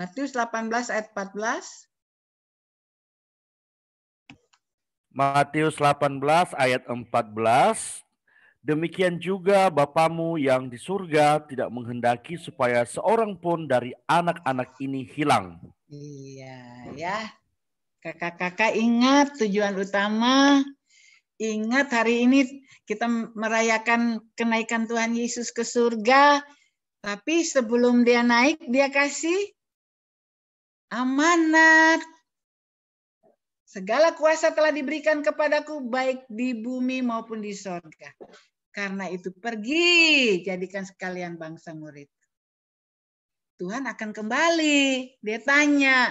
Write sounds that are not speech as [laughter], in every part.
Matius 18 ayat 14. Matius 18 ayat 14. Demikian juga Bapamu yang di surga tidak menghendaki supaya seorang pun dari anak-anak ini hilang. Iya ya. Kakak-kakak ingat tujuan utama. Ingat hari ini kita merayakan kenaikan Tuhan Yesus ke surga. Tapi sebelum dia naik, dia kasih amanat. Segala kuasa telah diberikan kepadaku baik di bumi maupun di sorga. Karena itu pergi, jadikan sekalian bangsa murid. Tuhan akan kembali. Dia tanya,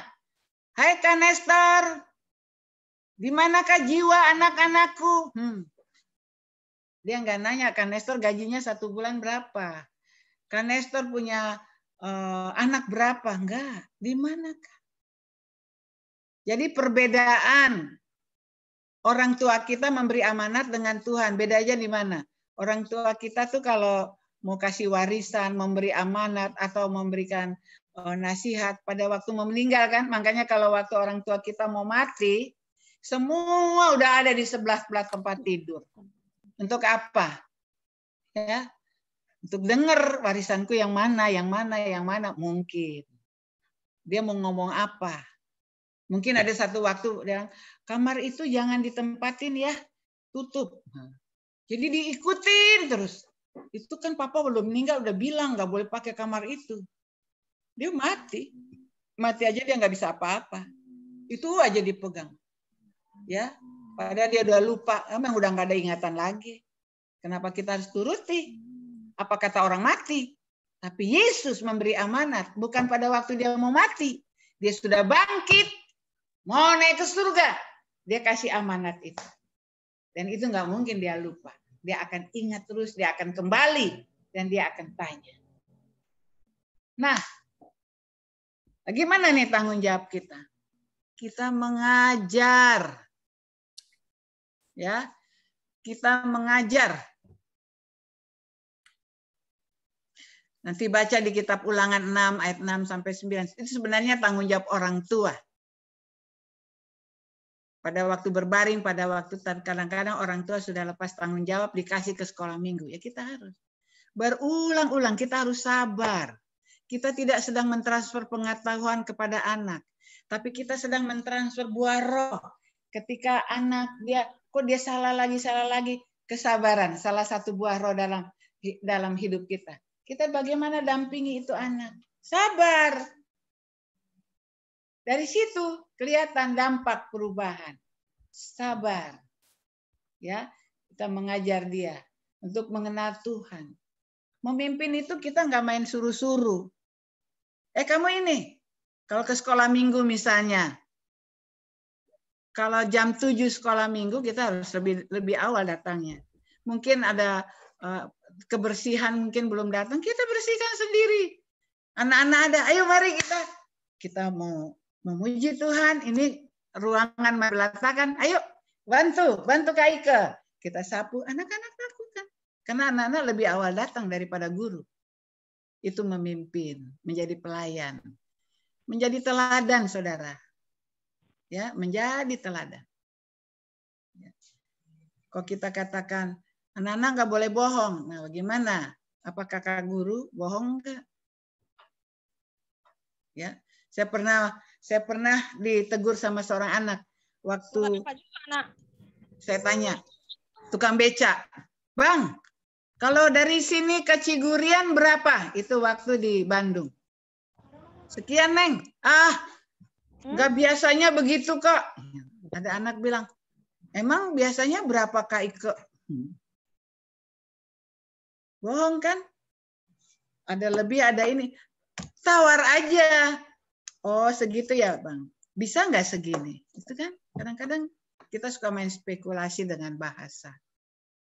Hai Kanestor, di manakah jiwa anak-anakku? Hmm. Dia nggak nanya, Kanestor gajinya satu bulan berapa? Kanestor punya uh, anak berapa, enggak. Di mana? Jadi perbedaan orang tua kita memberi amanat dengan Tuhan, bedanya di mana? Orang tua kita tuh kalau mau kasih warisan, memberi amanat atau memberikan uh, nasihat pada waktu mau meninggal kan, makanya kalau waktu orang tua kita mau mati, semua udah ada di sebelah sebelah tempat tidur. Untuk apa? Ya, untuk dengar warisanku yang mana, yang mana, yang mana mungkin. Dia mau ngomong apa? Mungkin ada satu waktu dia bilang, kamar itu jangan ditempatin ya, tutup. Nah, jadi diikutin terus. Itu kan papa belum meninggal udah bilang nggak boleh pakai kamar itu. Dia mati. Mati aja dia nggak bisa apa-apa. Itu aja dipegang. Ya, padahal dia udah lupa, emang udah nggak ada ingatan lagi. Kenapa kita harus turuti? apa kata orang mati. Tapi Yesus memberi amanat, bukan pada waktu dia mau mati. Dia sudah bangkit, mau naik ke surga. Dia kasih amanat itu. Dan itu nggak mungkin dia lupa. Dia akan ingat terus, dia akan kembali. Dan dia akan tanya. Nah, bagaimana nih tanggung jawab kita? Kita mengajar. Ya, kita mengajar Nanti baca di kitab ulangan 6 ayat 6 sampai 9. Itu sebenarnya tanggung jawab orang tua. Pada waktu berbaring, pada waktu kadang-kadang orang tua sudah lepas tanggung jawab dikasih ke sekolah minggu. Ya kita harus. Berulang-ulang kita harus sabar. Kita tidak sedang mentransfer pengetahuan kepada anak. Tapi kita sedang mentransfer buah roh. Ketika anak dia, kok dia salah lagi, salah lagi. Kesabaran, salah satu buah roh dalam dalam hidup kita kita bagaimana dampingi itu anak. Sabar. Dari situ kelihatan dampak perubahan. Sabar. Ya, kita mengajar dia untuk mengenal Tuhan. Memimpin itu kita nggak main suruh-suruh. Eh kamu ini, kalau ke sekolah minggu misalnya, kalau jam 7 sekolah minggu kita harus lebih lebih awal datangnya. Mungkin ada Eh, kebersihan mungkin belum datang, kita bersihkan sendiri. Anak-anak ada, ayo mari kita kita mau memuji Tuhan. Ini ruangan berantakan, ayo bantu, bantu Kak Ike. Kita sapu, anak-anak lakukan. Karena anak-anak lebih awal datang daripada guru. Itu memimpin, menjadi pelayan. Menjadi teladan, saudara. Ya, menjadi teladan. Ya. Kok kita katakan, Anak-anak nggak boleh bohong. Nah, bagaimana? Apa kakak guru bohong nggak? Ya, saya pernah saya pernah ditegur sama seorang anak waktu saya tanya tukang beca, bang, kalau dari sini ke Cigurian berapa? Itu waktu di Bandung. Sekian neng. Ah, hmm? nggak biasanya begitu kok. Ada anak bilang, emang biasanya berapa kak Iko? Bohong kan? Ada lebih, ada ini. Tawar aja. Oh, segitu ya, Bang. Bisa nggak segini? Itu kan kadang-kadang kita suka main spekulasi dengan bahasa.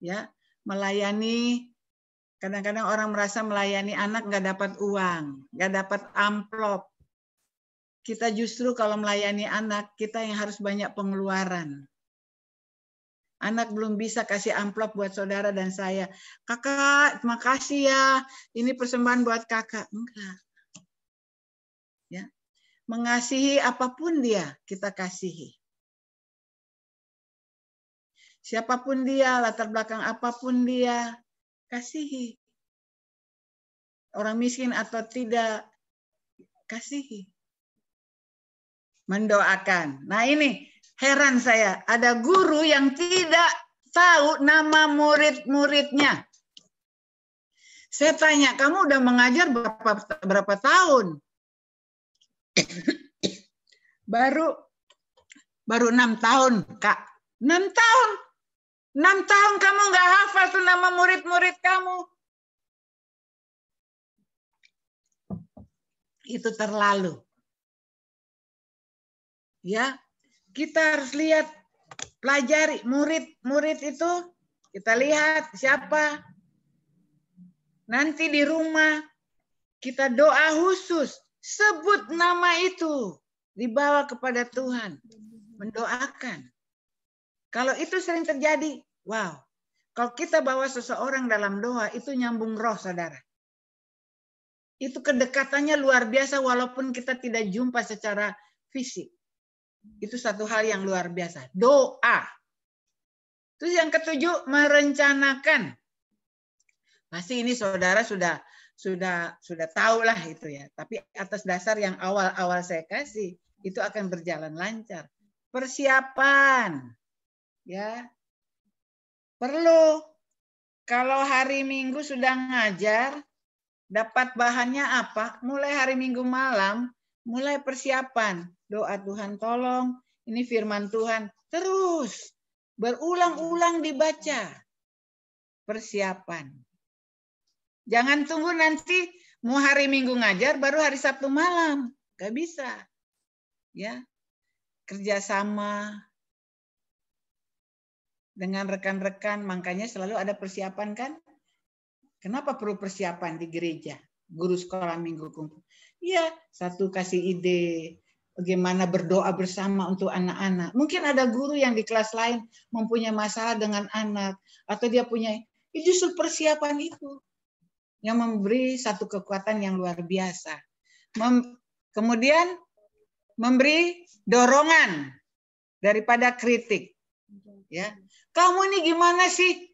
Ya, melayani kadang-kadang orang merasa melayani anak nggak dapat uang, nggak dapat amplop. Kita justru kalau melayani anak, kita yang harus banyak pengeluaran. Anak belum bisa kasih amplop buat saudara dan saya. Kakak, makasih ya. Ini persembahan buat kakak. Enggak. Ya. Mengasihi apapun dia, kita kasihi. Siapapun dia, latar belakang apapun dia, kasihi. Orang miskin atau tidak, kasihi mendoakan. Nah ini Heran saya, ada guru yang tidak tahu nama murid-muridnya. Saya tanya, kamu udah mengajar berapa, berapa tahun? [coughs] baru baru enam tahun, Kak. Enam tahun. Enam tahun kamu nggak hafal tuh nama murid-murid kamu. Itu terlalu. Ya, kita harus lihat pelajari murid-murid itu kita lihat siapa nanti di rumah kita doa khusus sebut nama itu dibawa kepada Tuhan mendoakan kalau itu sering terjadi wow kalau kita bawa seseorang dalam doa itu nyambung roh saudara itu kedekatannya luar biasa walaupun kita tidak jumpa secara fisik itu satu hal yang luar biasa. Doa. Terus yang ketujuh merencanakan. Pasti ini saudara sudah sudah sudah tahu lah itu ya. Tapi atas dasar yang awal-awal saya kasih itu akan berjalan lancar. Persiapan. Ya. Perlu kalau hari Minggu sudah ngajar dapat bahannya apa? Mulai hari Minggu malam mulai persiapan, doa Tuhan tolong, ini firman Tuhan, terus berulang-ulang dibaca. Persiapan. Jangan tunggu nanti mau hari Minggu ngajar baru hari Sabtu malam. Gak bisa. Ya. Kerjasama dengan rekan-rekan, makanya selalu ada persiapan kan? Kenapa perlu persiapan di gereja? Guru sekolah minggu kumpul. Iya, satu kasih ide bagaimana berdoa bersama untuk anak-anak. Mungkin ada guru yang di kelas lain mempunyai masalah dengan anak atau dia punya ya justru persiapan itu yang memberi satu kekuatan yang luar biasa. Mem, kemudian memberi dorongan daripada kritik. Ya, kamu ini gimana sih?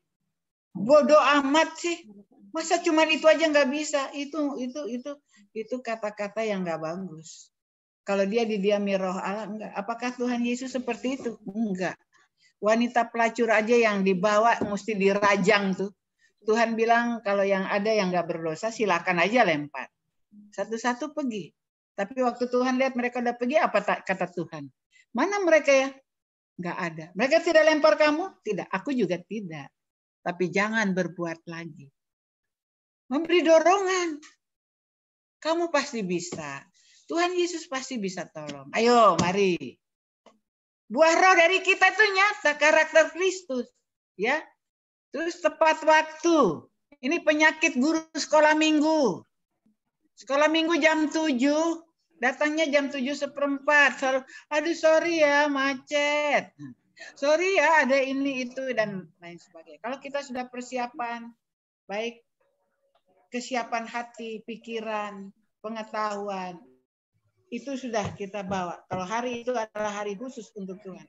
Bodoh amat sih. Masa cuman itu aja nggak bisa? Itu itu itu itu kata-kata yang nggak bagus. Kalau dia didiami roh Allah enggak. Apakah Tuhan Yesus seperti itu? Enggak. Wanita pelacur aja yang dibawa mesti dirajang tuh. Tuhan bilang kalau yang ada yang nggak berdosa silakan aja lempar. Satu-satu pergi. Tapi waktu Tuhan lihat mereka udah pergi apa tak kata Tuhan? Mana mereka ya? Nggak ada. Mereka tidak lempar kamu? Tidak. Aku juga tidak. Tapi jangan berbuat lagi memberi dorongan. Kamu pasti bisa. Tuhan Yesus pasti bisa tolong. Ayo, mari. Buah roh dari kita itu nyata karakter Kristus, ya. Terus tepat waktu. Ini penyakit guru sekolah minggu. Sekolah minggu jam 7, datangnya jam 7 seperempat. aduh sorry ya macet. Sorry ya ada ini itu dan lain sebagainya. Kalau kita sudah persiapan, baik kesiapan hati, pikiran, pengetahuan, itu sudah kita bawa. Kalau hari itu adalah hari khusus untuk Tuhan.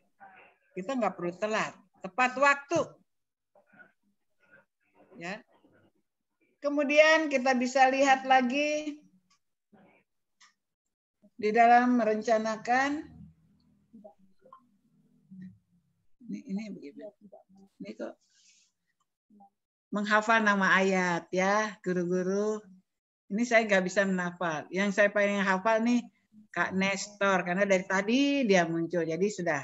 Kita nggak perlu telat. Tepat waktu. Ya. Kemudian kita bisa lihat lagi di dalam merencanakan ini, ini Ini kok menghafal nama ayat ya, guru-guru. Ini saya nggak bisa menafal Yang saya paling hafal nih Kak Nestor karena dari tadi dia muncul. Jadi sudah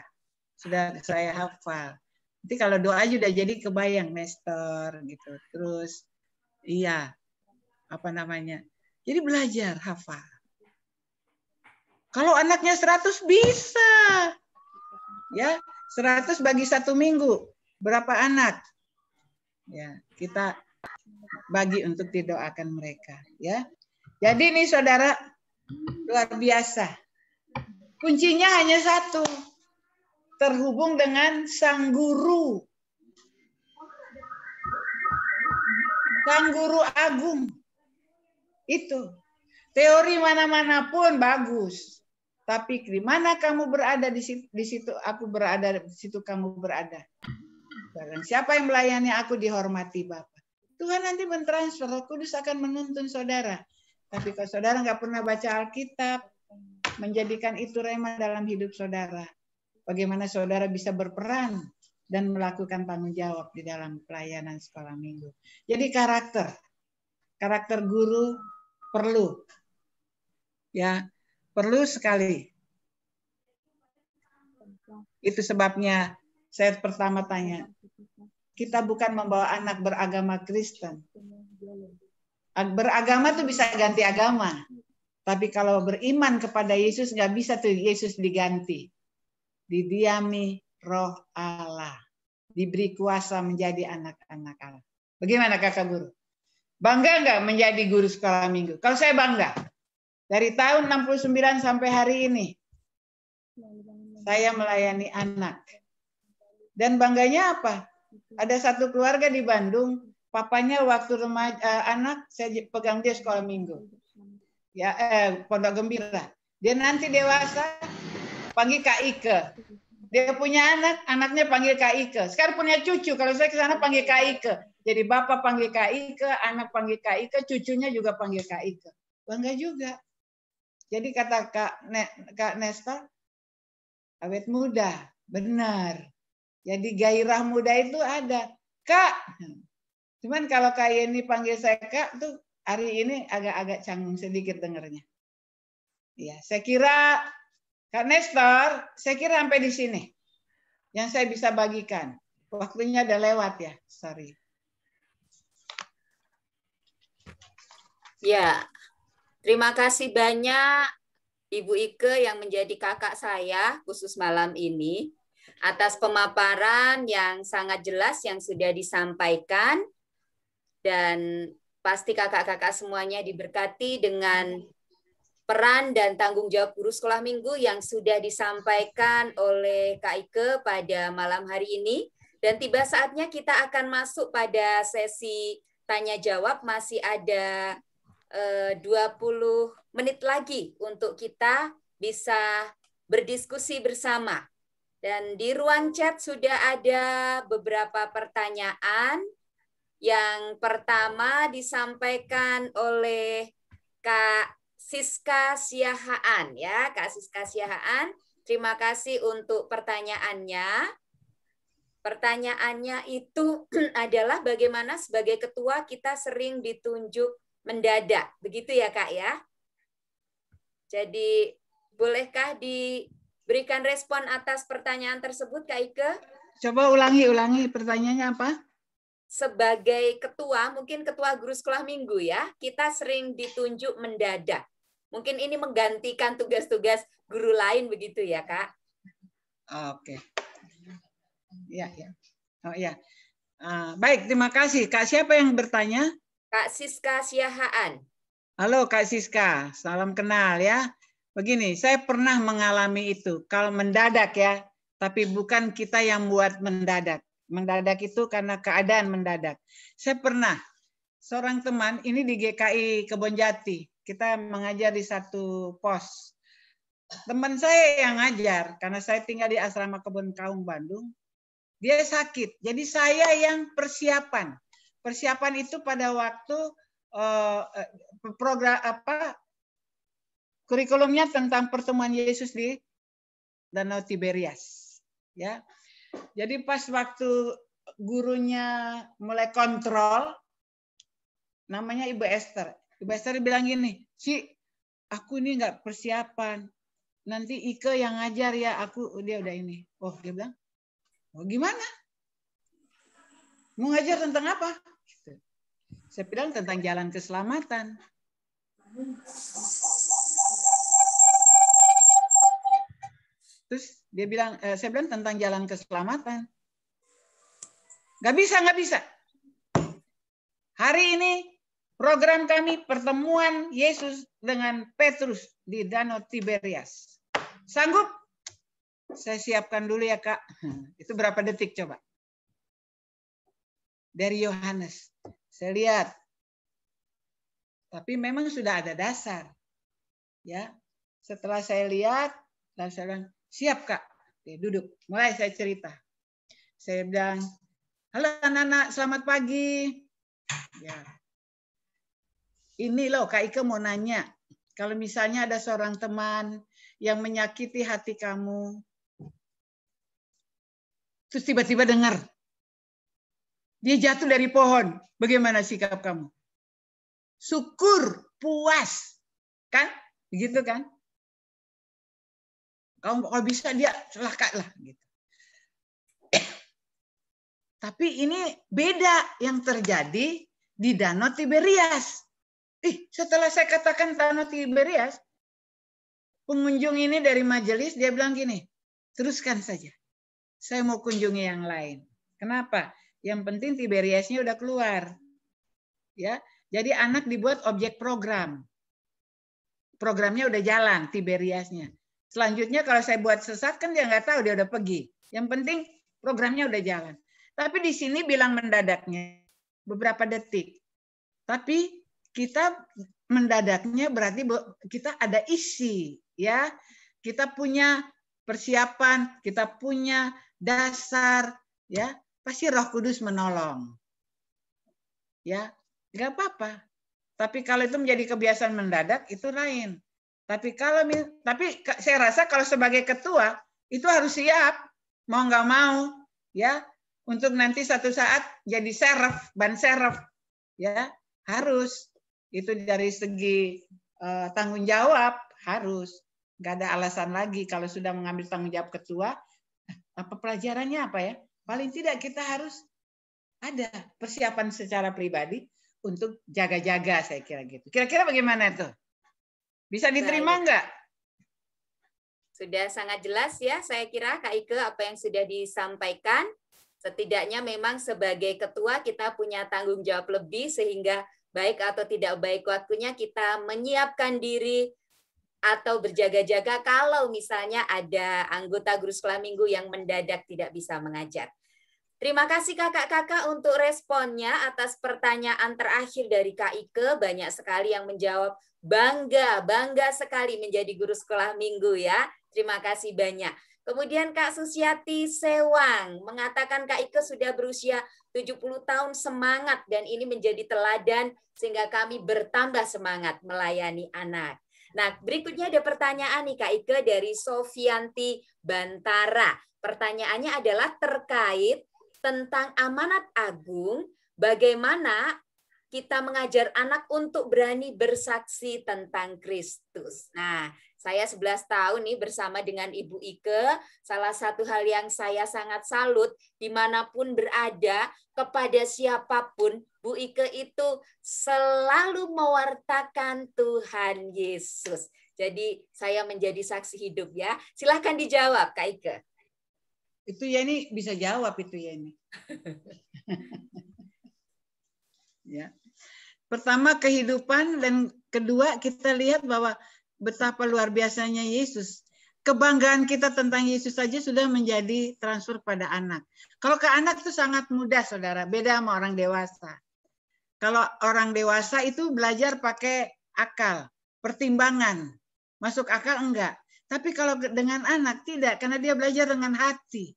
sudah saya hafal. Nanti kalau doa juga jadi kebayang Nestor gitu. Terus iya apa namanya? Jadi belajar hafal. Kalau anaknya 100 bisa. Ya, 100 bagi satu minggu. Berapa anak? Ya, kita bagi untuk didoakan mereka, ya. Jadi ini saudara luar biasa. Kuncinya hanya satu. Terhubung dengan sang guru. Sang guru agung. Itu. Teori mana-mana pun bagus. Tapi di mana kamu berada di situ, di situ aku berada, di situ kamu berada siapa yang melayani aku dihormati bapak. Tuhan nanti mentransfer, Roh Kudus akan menuntun saudara. Tapi kalau saudara nggak pernah baca Alkitab, menjadikan itu rema dalam hidup saudara. Bagaimana saudara bisa berperan dan melakukan tanggung jawab di dalam pelayanan sekolah minggu. Jadi karakter, karakter guru perlu, ya perlu sekali. Itu sebabnya saya pertama tanya, kita bukan membawa anak beragama Kristen. Beragama tuh bisa ganti agama. Tapi kalau beriman kepada Yesus, nggak bisa tuh Yesus diganti. Didiami roh Allah. Diberi kuasa menjadi anak-anak Allah. Bagaimana kakak guru? Bangga nggak menjadi guru sekolah minggu? Kalau saya bangga. Dari tahun 69 sampai hari ini. Saya melayani anak. Dan bangganya apa? Gitu. Ada satu keluarga di Bandung, papanya waktu remaja uh, anak saya pegang dia sekolah minggu. Ya, eh, pondok gembira. Dia nanti dewasa panggil Kak Ike. Dia punya anak, anaknya panggil Kak Ike. Sekarang punya cucu, kalau saya ke sana panggil Kak Ike. Jadi bapak panggil Kak Ike, anak panggil Kak Ike, cucunya juga panggil Kak Ike. Bangga juga. Jadi kata Kak, ne, Kak Nesta, awet muda, benar. Jadi gairah muda itu ada. Kak, cuman kalau Kak Yeni panggil saya Kak tuh hari ini agak-agak canggung sedikit dengernya. Ya, saya kira Kak Nestor, saya kira sampai di sini yang saya bisa bagikan. Waktunya udah lewat ya, sorry. Ya, terima kasih banyak Ibu Ike yang menjadi kakak saya khusus malam ini atas pemaparan yang sangat jelas yang sudah disampaikan dan pasti kakak-kakak semuanya diberkati dengan peran dan tanggung jawab guru sekolah minggu yang sudah disampaikan oleh Kak Ike pada malam hari ini. Dan tiba saatnya kita akan masuk pada sesi tanya jawab. Masih ada eh, 20 menit lagi untuk kita bisa berdiskusi bersama. Dan di ruang chat sudah ada beberapa pertanyaan. Yang pertama disampaikan oleh Kak Siska Siahaan ya, Kak Siska Siahaan. Terima kasih untuk pertanyaannya. Pertanyaannya itu [clears throat] adalah bagaimana sebagai ketua kita sering ditunjuk mendadak, begitu ya Kak ya? Jadi bolehkah di Berikan respon atas pertanyaan tersebut, Kak Ike. Coba ulangi, ulangi pertanyaannya apa? Sebagai ketua, mungkin ketua guru sekolah minggu ya, kita sering ditunjuk mendadak. Mungkin ini menggantikan tugas-tugas guru lain begitu ya, Kak? Oke. Okay. Ya, ya. Oh ya. Uh, baik, terima kasih. Kak siapa yang bertanya? Kak Siska Siahaan. Halo Kak Siska, salam kenal ya begini, saya pernah mengalami itu. Kalau mendadak ya, tapi bukan kita yang buat mendadak. Mendadak itu karena keadaan mendadak. Saya pernah seorang teman ini di GKI Kebon Jati. Kita mengajar di satu pos. Teman saya yang ngajar karena saya tinggal di asrama Kebon Kaung Bandung. Dia sakit. Jadi saya yang persiapan. Persiapan itu pada waktu eh, eh, program apa kurikulumnya tentang pertemuan Yesus di Danau Tiberias. Ya. Jadi pas waktu gurunya mulai kontrol, namanya Ibu Esther. Ibu Esther bilang gini, si aku ini nggak persiapan. Nanti Ike yang ngajar ya, aku dia udah ini. Oh dia bilang, oh gimana? Mau ngajar tentang apa? Gitu. Saya bilang tentang jalan keselamatan. Terus dia bilang, eh, saya bilang tentang jalan keselamatan. Gak bisa, gak bisa. Hari ini program kami pertemuan Yesus dengan Petrus di Danau Tiberias. Sanggup? Saya siapkan dulu ya kak. [laughs] Itu berapa detik coba? Dari Yohanes. Saya lihat. Tapi memang sudah ada dasar. ya. Setelah saya lihat, dan saya bilang, Siap kak. Oke, duduk. Mulai saya cerita. Saya bilang, halo anak-anak, selamat pagi. Ya. Ini loh Kak Ika mau nanya. Kalau misalnya ada seorang teman yang menyakiti hati kamu, terus tiba-tiba dengar, dia jatuh dari pohon, bagaimana sikap kamu? Syukur, puas. Kan? Begitu kan? Kalau, kalau bisa dia celaka lah gitu. [coughs] Tapi ini beda yang terjadi di Danau Tiberias. Ih, setelah saya katakan Danau Tiberias, pengunjung ini dari majelis dia bilang gini, teruskan saja. Saya mau kunjungi yang lain. Kenapa? Yang penting Tiberiasnya udah keluar. Ya, jadi anak dibuat objek program. Programnya udah jalan Tiberiasnya. Selanjutnya kalau saya buat sesat kan dia nggak tahu dia udah pergi. Yang penting programnya udah jalan. Tapi di sini bilang mendadaknya beberapa detik. Tapi kita mendadaknya berarti kita ada isi ya. Kita punya persiapan, kita punya dasar ya. Pasti Roh Kudus menolong. Ya, nggak apa-apa. Tapi kalau itu menjadi kebiasaan mendadak itu lain. Tapi kalau tapi saya rasa kalau sebagai ketua itu harus siap mau nggak mau ya untuk nanti satu saat jadi serf ban serf ya harus itu dari segi uh, tanggung jawab harus nggak ada alasan lagi kalau sudah mengambil tanggung jawab ketua apa pelajarannya apa ya paling tidak kita harus ada persiapan secara pribadi untuk jaga-jaga saya kira gitu kira-kira bagaimana itu? Bisa diterima enggak? Sudah sangat jelas ya, saya kira Kak Ike apa yang sudah disampaikan. Setidaknya memang sebagai ketua kita punya tanggung jawab lebih sehingga baik atau tidak baik waktunya kita menyiapkan diri atau berjaga-jaga kalau misalnya ada anggota Sekolah minggu yang mendadak tidak bisa mengajar. Terima kasih kakak-kakak untuk responnya atas pertanyaan terakhir dari Kak Ike. Banyak sekali yang menjawab Bangga, bangga sekali menjadi guru sekolah minggu ya. Terima kasih banyak. Kemudian Kak Susiati Sewang mengatakan Kak Ike sudah berusia 70 tahun semangat dan ini menjadi teladan sehingga kami bertambah semangat melayani anak. Nah, berikutnya ada pertanyaan nih Kak Ike dari Sofianti Bantara. Pertanyaannya adalah terkait tentang amanat agung, bagaimana kita mengajar anak untuk berani bersaksi tentang Kristus. Nah, saya 11 tahun nih bersama dengan Ibu Ike, salah satu hal yang saya sangat salut dimanapun berada kepada siapapun, Bu Ike itu selalu mewartakan Tuhan Yesus. Jadi saya menjadi saksi hidup ya. Silahkan dijawab Kak Ike. Itu Yeni ya, bisa jawab itu Yeni. Ya, [laughs] ya. Pertama kehidupan dan kedua kita lihat bahwa betapa luar biasanya Yesus. Kebanggaan kita tentang Yesus saja sudah menjadi transfer pada anak. Kalau ke anak itu sangat mudah, saudara. Beda sama orang dewasa. Kalau orang dewasa itu belajar pakai akal, pertimbangan. Masuk akal enggak. Tapi kalau dengan anak tidak, karena dia belajar dengan hati.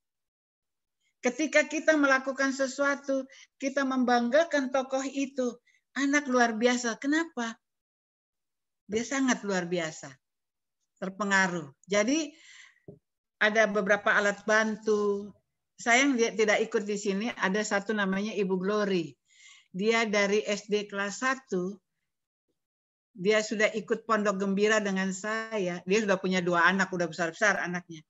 Ketika kita melakukan sesuatu, kita membanggakan tokoh itu. Anak luar biasa. Kenapa? Dia sangat luar biasa. Terpengaruh. Jadi ada beberapa alat bantu. Saya tidak ikut di sini, ada satu namanya Ibu Glory. Dia dari SD kelas 1, dia sudah ikut pondok gembira dengan saya. Dia sudah punya dua anak, udah besar-besar anaknya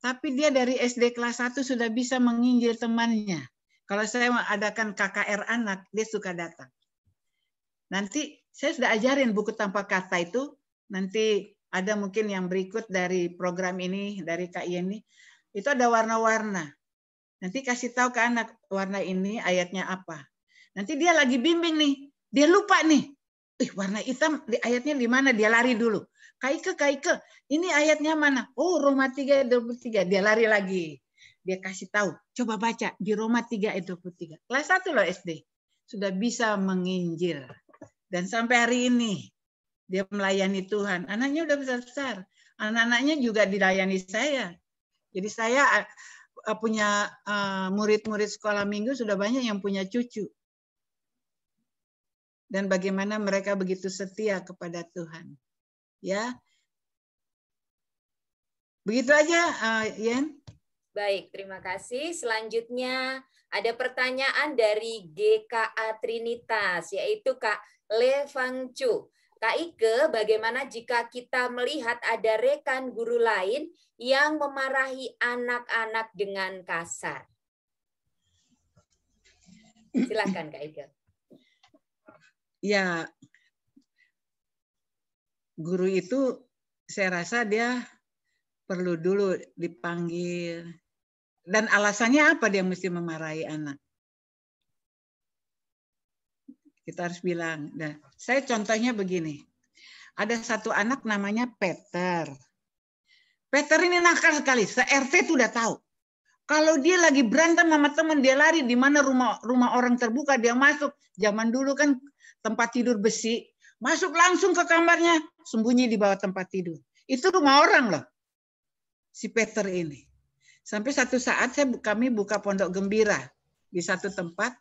tapi dia dari SD kelas 1 sudah bisa menginjil temannya. Kalau saya mengadakan KKR anak, dia suka datang. Nanti saya sudah ajarin buku tanpa kata itu, nanti ada mungkin yang berikut dari program ini, dari KI ini, itu ada warna-warna. Nanti kasih tahu ke anak warna ini ayatnya apa. Nanti dia lagi bimbing nih, dia lupa nih. Ih, warna hitam di ayatnya di mana? Dia lari dulu. Kaike, Kaike, ini ayatnya mana? Oh, Roma 3 ayat 23. Dia lari lagi. Dia kasih tahu. Coba baca di Roma 3 ayat 23. Kelas 1 loh SD. Sudah bisa menginjil. Dan sampai hari ini dia melayani Tuhan. Anaknya udah besar-besar. Anak-anaknya juga dilayani saya. Jadi saya eh, punya eh, murid-murid sekolah minggu sudah banyak yang punya cucu dan bagaimana mereka begitu setia kepada Tuhan. Ya. Begitu aja, uh, Yen. Baik, terima kasih. Selanjutnya ada pertanyaan dari GKA Trinitas, yaitu Kak Levang Chu. Kak Ike, bagaimana jika kita melihat ada rekan guru lain yang memarahi anak-anak dengan kasar? Silakan Kak Ike ya guru itu saya rasa dia perlu dulu dipanggil. Dan alasannya apa dia mesti memarahi anak? Kita harus bilang. Nah, saya contohnya begini. Ada satu anak namanya Peter. Peter ini nakal sekali. Se-RT itu udah tahu. Kalau dia lagi berantem sama teman, dia lari di mana rumah rumah orang terbuka, dia masuk. Zaman dulu kan tempat tidur besi, masuk langsung ke kamarnya, sembunyi di bawah tempat tidur. Itu rumah orang loh, si Peter ini. Sampai satu saat saya kami buka pondok gembira di satu tempat.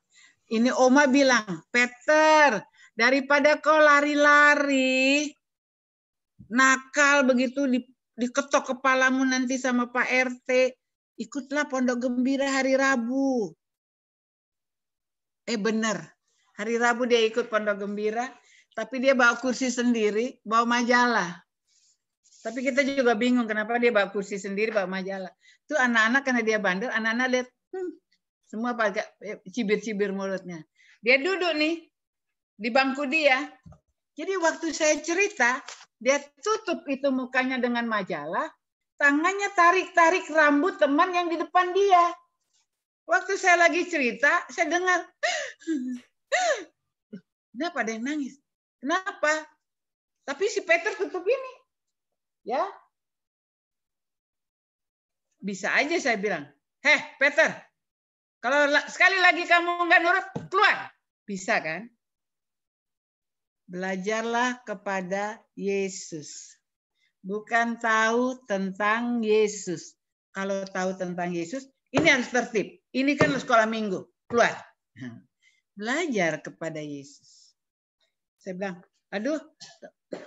Ini Oma bilang, Peter, daripada kau lari-lari, nakal begitu di, diketok kepalamu nanti sama Pak RT, ikutlah pondok gembira hari Rabu. Eh benar, Hari Rabu dia ikut Pondok Gembira, tapi dia bawa kursi sendiri, bawa majalah. Tapi kita juga bingung kenapa dia bawa kursi sendiri, bawa majalah. Itu anak-anak karena dia bandel, anak-anak lihat, hmm, semua pakai eh, cibir-cibir mulutnya. Dia duduk nih di bangku dia. Jadi waktu saya cerita, dia tutup itu mukanya dengan majalah, tangannya tarik-tarik rambut teman yang di depan dia. Waktu saya lagi cerita, saya dengar Kenapa ada yang nangis? Kenapa? Tapi si Peter tutup ini. Ya. Bisa aja saya bilang, heh Peter, kalau sekali lagi kamu nggak nurut, keluar. Bisa kan? Belajarlah kepada Yesus. Bukan tahu tentang Yesus. Kalau tahu tentang Yesus, ini harus tertib. Ini kan sekolah minggu. Keluar belajar kepada Yesus. Saya bilang, aduh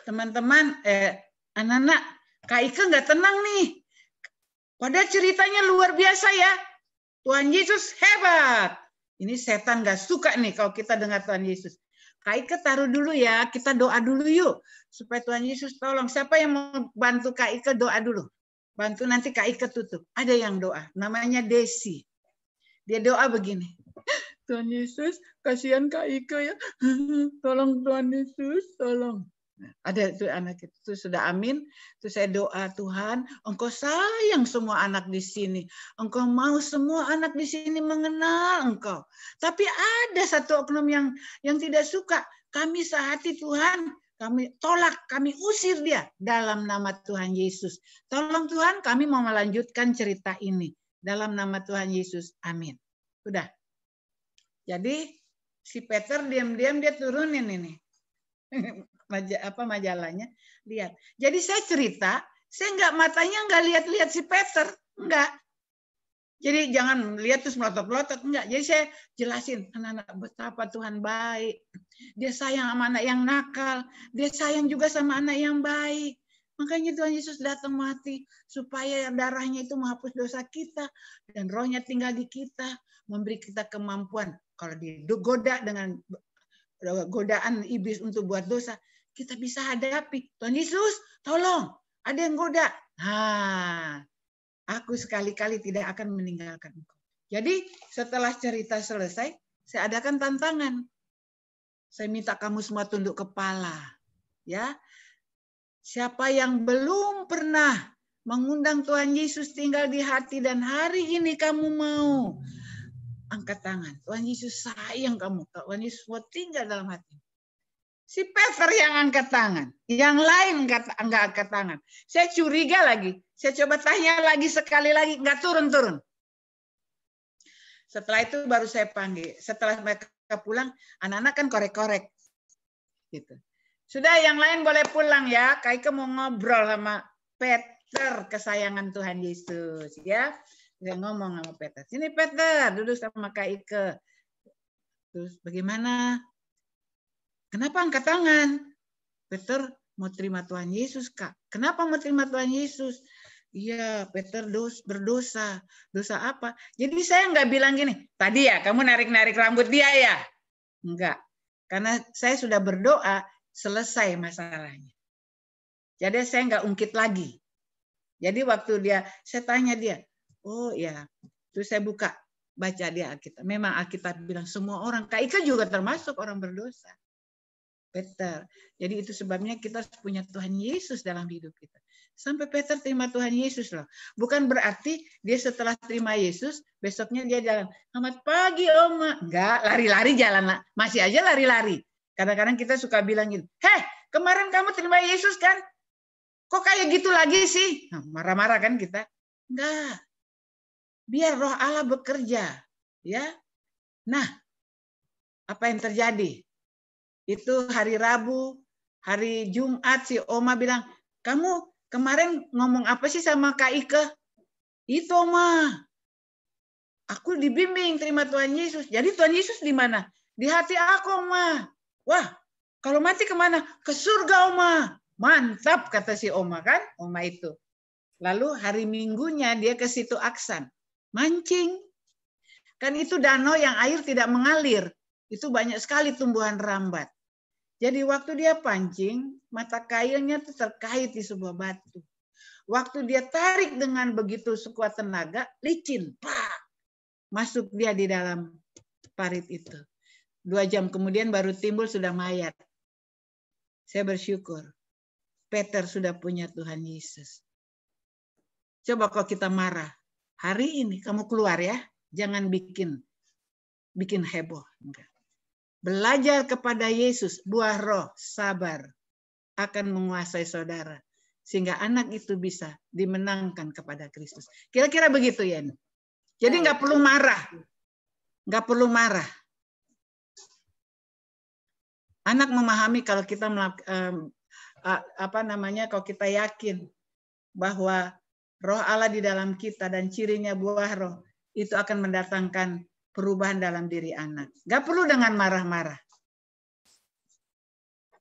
teman-teman, eh, anak-anak, Kak Ika nggak tenang nih. Pada ceritanya luar biasa ya. Tuhan Yesus hebat. Ini setan nggak suka nih kalau kita dengar Tuhan Yesus. Kak Ika taruh dulu ya, kita doa dulu yuk. Supaya Tuhan Yesus tolong. Siapa yang mau bantu Kak Ika doa dulu? Bantu nanti Kak Ika tutup. Ada yang doa, namanya Desi. Dia doa begini. Tuhan Yesus, kasihan Kak Ike ya. [laughs] Tolong Tuhan Yesus, tolong. ada itu anak itu, itu sudah amin. Terus saya doa Tuhan, Engkau sayang semua anak di sini. Engkau mau semua anak di sini mengenal Engkau. Tapi ada satu oknum yang yang tidak suka. Kami sehati Tuhan, kami tolak, kami usir dia dalam nama Tuhan Yesus. Tolong Tuhan, kami mau melanjutkan cerita ini dalam nama Tuhan Yesus. Amin. Sudah. Jadi si Peter diam-diam dia turunin ini. [laughs] apa majalahnya lihat jadi saya cerita saya enggak matanya enggak lihat-lihat si Peter enggak. jadi jangan lihat terus melotot-melotot enggak jadi saya jelasin anak-anak betapa Tuhan baik dia sayang sama anak yang nakal dia sayang juga sama anak yang baik Makanya Tuhan Yesus datang mati supaya darahnya itu menghapus dosa kita dan rohnya tinggal di kita, memberi kita kemampuan kalau digoda dengan godaan iblis untuk buat dosa, kita bisa hadapi. Tuhan Yesus, tolong, ada yang goda. Nah, aku sekali-kali tidak akan meninggalkan engkau. Jadi setelah cerita selesai, saya adakan tantangan. Saya minta kamu semua tunduk kepala. Ya, Siapa yang belum pernah mengundang Tuhan Yesus tinggal di hati dan hari ini kamu mau angkat tangan. Tuhan Yesus sayang kamu. Tuhan Yesus mau tinggal dalam hati. Si Peter yang angkat tangan. Yang lain nggak angkat, angkat tangan. Saya curiga lagi. Saya coba tanya lagi sekali lagi. Nggak turun-turun. Setelah itu baru saya panggil. Setelah mereka pulang, anak-anak kan korek-korek. Gitu. Sudah yang lain boleh pulang ya. Kaike mau ngobrol sama Peter kesayangan Tuhan Yesus ya. Dia ngomong sama Peter, sini Peter, duduk sama Kak Ike. Terus bagaimana? Kenapa angkat tangan? Peter mau terima Tuhan Yesus, Kak. Kenapa mau terima Tuhan Yesus? Iya, Peter dos, berdosa. Dosa apa? Jadi saya nggak bilang gini, tadi ya kamu narik-narik rambut dia ya? Enggak. Karena saya sudah berdoa, selesai masalahnya. Jadi saya nggak ungkit lagi. Jadi waktu dia, saya tanya dia, Oh ya, terus saya buka baca di Alkitab. Memang Alkitab bilang semua orang, Kak Ika juga termasuk orang berdosa. Peter. Jadi itu sebabnya kita harus punya Tuhan Yesus dalam hidup kita. Sampai Peter terima Tuhan Yesus loh. Bukan berarti dia setelah terima Yesus, besoknya dia jalan. Selamat pagi Oma. Enggak, lari-lari jalan. lah. Masih aja lari-lari. Kadang-kadang kita suka bilang gitu. Heh, kemarin kamu terima Yesus kan? Kok kayak gitu lagi sih? Nah, marah-marah kan kita? Enggak biar roh Allah bekerja ya nah apa yang terjadi itu hari Rabu hari Jumat si Oma bilang kamu kemarin ngomong apa sih sama Kak Ike itu Oma aku dibimbing terima Tuhan Yesus jadi Tuhan Yesus di mana di hati aku Oma wah kalau mati kemana ke surga Oma mantap kata si Oma kan Oma itu lalu hari Minggunya dia ke situ Aksan mancing. Kan itu danau yang air tidak mengalir. Itu banyak sekali tumbuhan rambat. Jadi waktu dia pancing, mata kailnya itu terkait di sebuah batu. Waktu dia tarik dengan begitu sekuat tenaga, licin, pak, masuk dia di dalam parit itu. Dua jam kemudian baru timbul sudah mayat. Saya bersyukur. Peter sudah punya Tuhan Yesus. Coba kalau kita marah, hari ini kamu keluar ya, jangan bikin bikin heboh. Enggak. Belajar kepada Yesus, buah roh, sabar akan menguasai saudara sehingga anak itu bisa dimenangkan kepada Kristus. Kira-kira begitu ya. Jadi nggak perlu marah, nggak perlu marah. Anak memahami kalau kita um, apa namanya kalau kita yakin bahwa roh Allah di dalam kita dan cirinya buah roh, itu akan mendatangkan perubahan dalam diri anak. Gak perlu dengan marah-marah.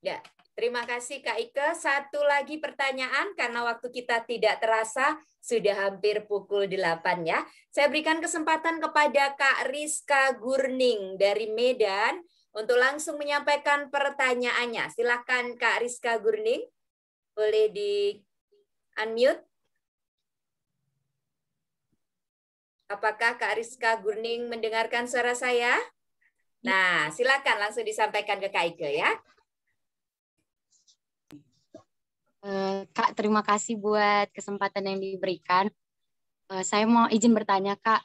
Ya, terima kasih Kak Ike. Satu lagi pertanyaan karena waktu kita tidak terasa sudah hampir pukul 8 ya. Saya berikan kesempatan kepada Kak Rizka Gurning dari Medan untuk langsung menyampaikan pertanyaannya. Silakan Kak Rizka Gurning, boleh di unmute. Apakah Kak Rizka Gurning mendengarkan suara saya? Nah, silakan langsung disampaikan ke Kak Ike ya. Eh, Kak, terima kasih buat kesempatan yang diberikan. Eh, saya mau izin bertanya, Kak.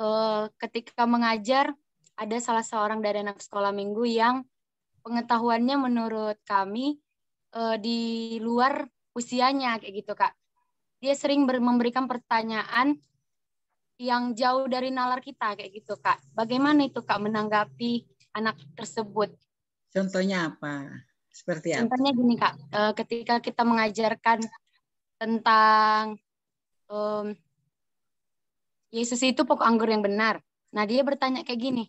Eh, ketika mengajar, ada salah seorang dari anak sekolah minggu yang pengetahuannya menurut kami di luar usianya, kayak gitu, Kak. Dia sering memberikan pertanyaan yang jauh dari nalar kita kayak gitu kak. Bagaimana itu kak menanggapi anak tersebut? Contohnya apa? Seperti apa? Contohnya gini kak, eh, ketika kita mengajarkan tentang um, Yesus itu pokok anggur yang benar. Nah dia bertanya kayak gini.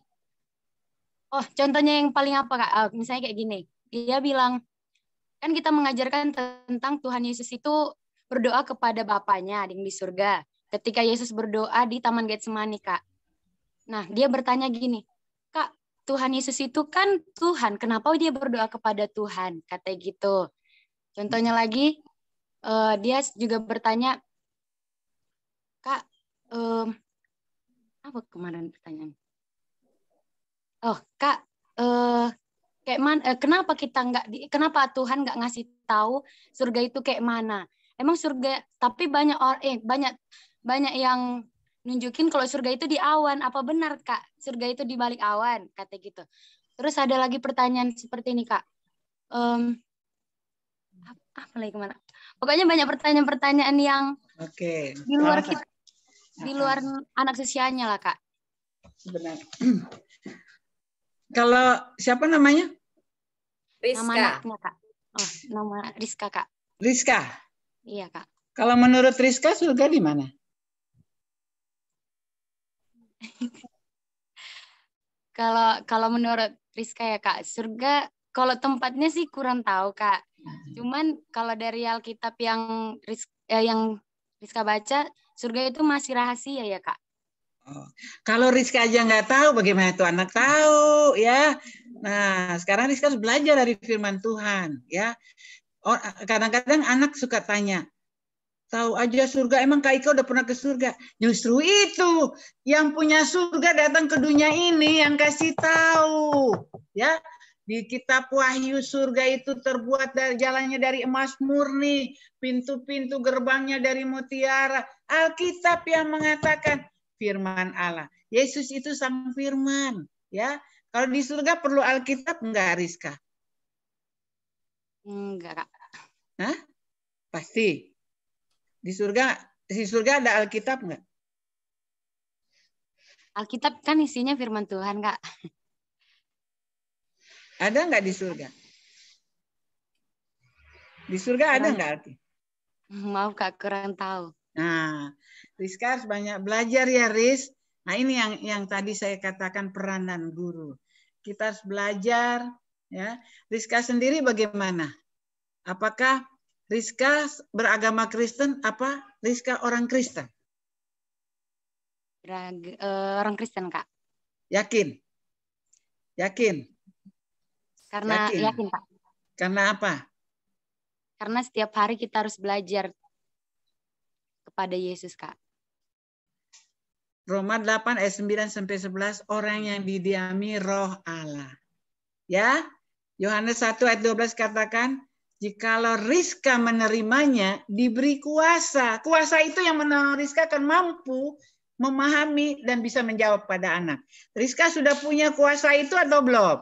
Oh contohnya yang paling apa kak? Oh, misalnya kayak gini, dia bilang kan kita mengajarkan tentang Tuhan Yesus itu berdoa kepada Bapaknya yang di surga ketika Yesus berdoa di Taman Getsemani, Kak. Nah, dia bertanya gini, Kak, Tuhan Yesus itu kan Tuhan, kenapa dia berdoa kepada Tuhan? Kata gitu. Contohnya hmm. lagi, uh, dia juga bertanya, Kak, uh, apa kemarin pertanyaan? Oh, Kak, uh, kayak man, eh, kenapa kita nggak kenapa Tuhan nggak ngasih tahu surga itu kayak mana? Emang surga tapi banyak orang eh banyak banyak yang nunjukin kalau surga itu di awan. Apa benar, Kak? Surga itu di balik awan, kata gitu. Terus ada lagi pertanyaan seperti ini, Kak. Um, apa lagi kemana? Pokoknya banyak pertanyaan-pertanyaan yang Oke. di luar kita, di luar anak sesianya lah, Kak. Benar. [clears throat] Kalau siapa namanya? Rizka. Nama anaknya, Kak. Oh, nama Rizka, Kak. Rizka. Iya, Kak. Kalau menurut Rizka surga di mana? [laughs] Kalau kalau menurut Rizka ya Kak, surga kalau tempatnya sih kurang tahu Kak. Hmm. Cuman kalau dari Alkitab yang Rizka, eh, yang Rizka baca, surga itu masih rahasia ya Kak. Oh. Kalau Rizka aja nggak tahu bagaimana itu anak tahu ya. Nah sekarang Rizka harus belajar dari firman Tuhan ya. Oh, kadang-kadang anak suka tanya, Tahu aja surga, emang Kak Ika udah pernah ke surga? Justru itu, yang punya surga datang ke dunia ini yang kasih tahu. Ya, di kitab Wahyu surga itu terbuat dari jalannya dari emas murni, pintu-pintu gerbangnya dari mutiara. Alkitab yang mengatakan firman Allah. Yesus itu sang firman, ya. Kalau di surga perlu Alkitab enggak, Rizka? Enggak, Kak. Hah? Pasti. Di surga, di surga ada Alkitab nggak? Alkitab kan isinya firman Tuhan, Kak. Ada nggak di surga? Di surga ada nggak arti? Maaf Kak, kurang tahu. Nah, Rizka harus banyak belajar ya, Riz. Nah, ini yang yang tadi saya katakan peranan guru. Kita harus belajar ya. Rizka sendiri bagaimana? Apakah Rizka beragama Kristen apa? Rizka orang Kristen. Berag uh, orang Kristen, Kak. Yakin? Yakin? Karena yakin, yakin Pak. Karena apa? Karena setiap hari kita harus belajar kepada Yesus, Kak. Roma 8 ayat 9 sampai 11 orang yang didiami roh Allah. Ya. Yohanes 1 ayat 12 katakan Jikalau Rizka menerimanya, diberi kuasa. Kuasa itu yang menolong Rizka akan mampu memahami dan bisa menjawab pada anak. Rizka sudah punya kuasa itu atau belum?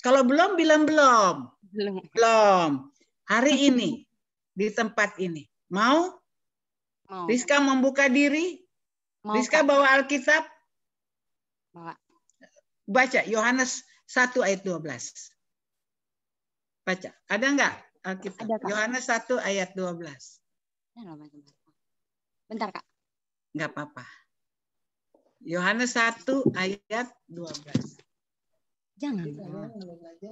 Kalau belum, bilang belum. Belum. Belum. Hari ini, di tempat ini. Mau? Mau. Rizka membuka diri? Mau, Rizka bawa Alkitab? Baca Yohanes 1 ayat 12. Baca. Ada enggak Alkitab? Ah, Ada, Yohanes 1 ayat 12. Bentar, Kak. Enggak apa-apa. Yohanes 1 ayat 12. Jangan. Ya,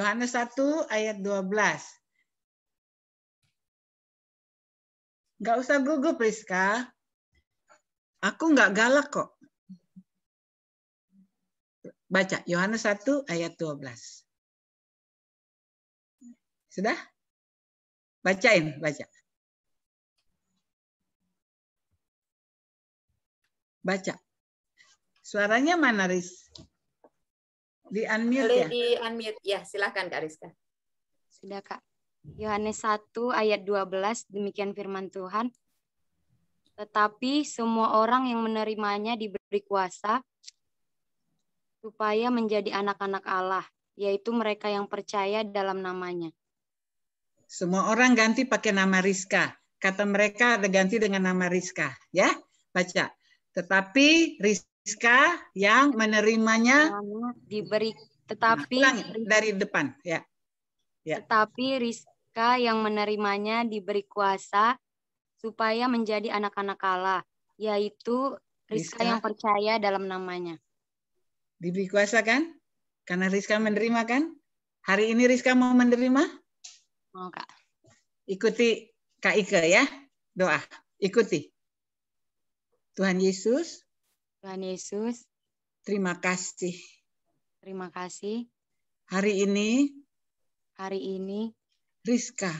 Yohanes 1 ayat 12. Enggak usah gugup, Rizka. Aku enggak galak kok. Baca Yohanes 1 ayat 12. Sudah? Bacain, baca. Baca. Suaranya mana, Riz? Di unmute Boleh ya? di unmute, ya. Silahkan, Kak Rizka. Sudah, Kak. Yohanes 1 ayat 12, demikian firman Tuhan. Tetapi semua orang yang menerimanya diberi kuasa, supaya menjadi anak-anak Allah, yaitu mereka yang percaya dalam namanya. Semua orang ganti pakai nama Rizka. Kata mereka ada ganti dengan nama Rizka. Ya, baca. Tetapi Rizka yang menerimanya diberi tetapi nah, dari depan ya. ya. Tetapi Rizka yang menerimanya diberi kuasa supaya menjadi anak-anak Allah, yaitu Rizka, Rizka yang percaya dalam namanya. Diberi kuasa kan? Karena Rizka menerima kan? Hari ini Rizka mau menerima? Mau, Kak. Ikuti Kak Ike ya, doa. Ikuti. Tuhan Yesus. Tuhan Yesus. Terima kasih. Terima kasih. Hari ini. Hari ini. Rizka.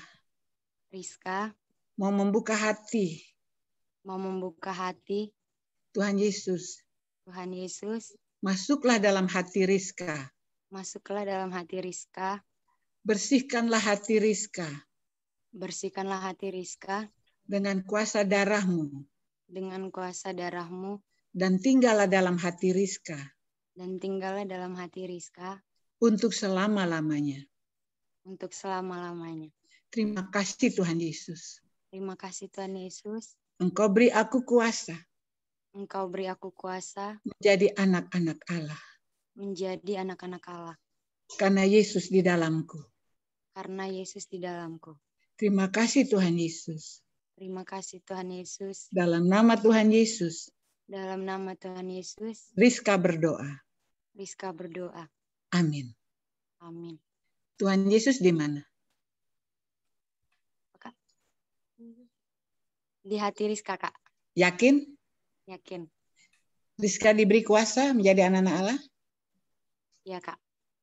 Rizka. Mau membuka hati. Mau membuka hati. Tuhan Yesus. Tuhan Yesus. Masuklah dalam hati Rizka. Masuklah dalam hati Rizka. Bersihkanlah hati Rizka. Bersihkanlah hati Rizka. Dengan kuasa darahmu. Dengan kuasa darahmu. Dan tinggallah dalam hati Rizka. Dan tinggallah dalam hati Rizka. Untuk selama-lamanya. Untuk selama-lamanya. Terima kasih Tuhan Yesus. Terima kasih Tuhan Yesus. Engkau beri aku kuasa. Engkau beri aku kuasa menjadi anak-anak Allah. Menjadi anak-anak Allah. Karena Yesus di dalamku. Karena Yesus di dalamku. Terima kasih Tuhan Yesus. Terima kasih Tuhan Yesus. Dalam nama Tuhan Yesus. Dalam nama Tuhan Yesus. Rizka berdoa. Rizka berdoa. Amin. Amin. Tuhan Yesus di mana? Di hati Rizka, Kak. Yakin? Yakin. Rizka diberi kuasa menjadi anak-anak Allah? Iya, Kak.